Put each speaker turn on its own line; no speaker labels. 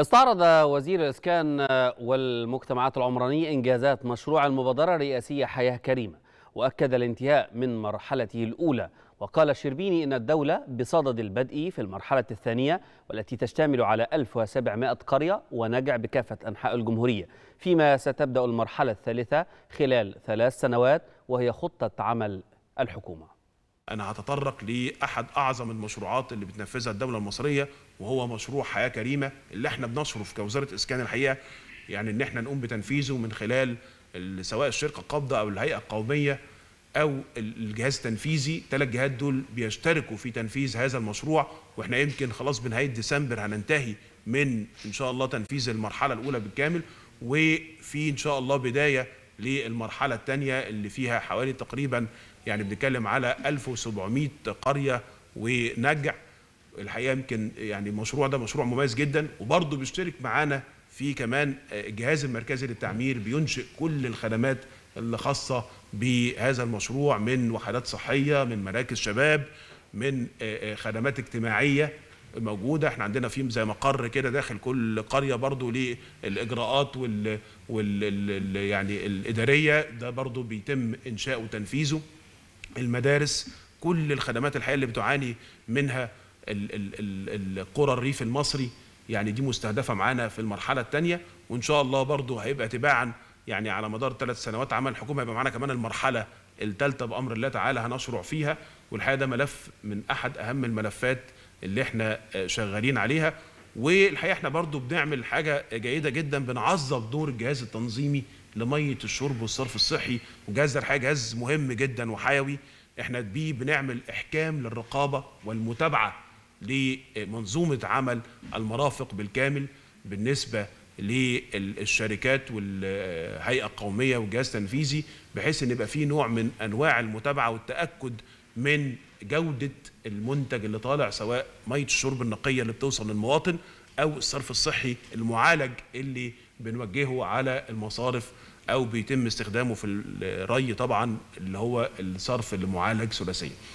استعرض وزير الإسكان والمجتمعات العمرانية إنجازات مشروع المبادرة الرئاسية حياة كريمة وأكد الانتهاء من مرحلته الأولى وقال الشربيني إن الدولة بصدد البدء في المرحلة الثانية والتي تشتمل على 1700 قرية ونجع بكافة أنحاء الجمهورية فيما ستبدأ المرحلة الثالثة خلال ثلاث سنوات وهي خطة عمل الحكومة انا هتطرق
لاحد اعظم المشروعات اللي بتنفذها الدوله المصريه وهو مشروع حياه كريمه اللي احنا بنشره في كوزاره اسكان الحقيقه يعني ان احنا نقوم بتنفيذه من خلال سواء الشركه القابضه او الهيئه القوميه او الجهاز التنفيذي ثلاث جهات دول بيشتركوا في تنفيذ هذا المشروع واحنا يمكن خلاص بنهايه ديسمبر هننتهي من ان شاء الله تنفيذ المرحله الاولى بالكامل وفي ان شاء الله بدايه للمرحله الثانيه اللي فيها حوالي تقريبا يعني بنتكلم على 1700 قريه ونجع الحقيقه يمكن يعني المشروع ده مشروع مميز جدا وبرضه بيشترك معانا في كمان الجهاز المركزي للتعمير بينشئ كل الخدمات اللي خاصه بهذا المشروع من وحدات صحيه من مراكز شباب من خدمات اجتماعيه موجوده احنا عندنا في زي مقر كده داخل كل قريه برضو للاجراءات وال, وال... ال... يعني الاداريه ده برضو بيتم انشاء وتنفيذه المدارس كل الخدمات الحقيقيه اللي بتعاني منها ال... ال... القرى الريف المصري يعني دي مستهدفه معانا في المرحله الثانيه وان شاء الله برضو هيبقى تباعا يعني على مدار ثلاث سنوات عمل الحكومه هيبقى معانا كمان المرحله الثالثه بامر الله تعالى هنشرع فيها والحقيقه ده ملف من احد اهم الملفات اللي احنا شغالين عليها والحقيقه احنا برضو بنعمل حاجه جيده جدا بنعظم دور الجهاز التنظيمي لميه الشرب والصرف الصحي وجهاز الرعايه الحقيقه جهاز مهم جدا وحيوي احنا بيه بنعمل احكام للرقابه والمتابعه لمنظومه عمل المرافق بالكامل بالنسبه للشركات والهيئه القوميه والجهاز التنفيذي بحيث ان يبقى في نوع من انواع المتابعه والتاكد من جوده المنتج اللي طالع سواء ميه الشرب النقيه اللي بتوصل للمواطن او الصرف الصحي المعالج اللي بنوجهه على المصارف او بيتم استخدامه في الري طبعا اللي هو الصرف المعالج ثلاثيا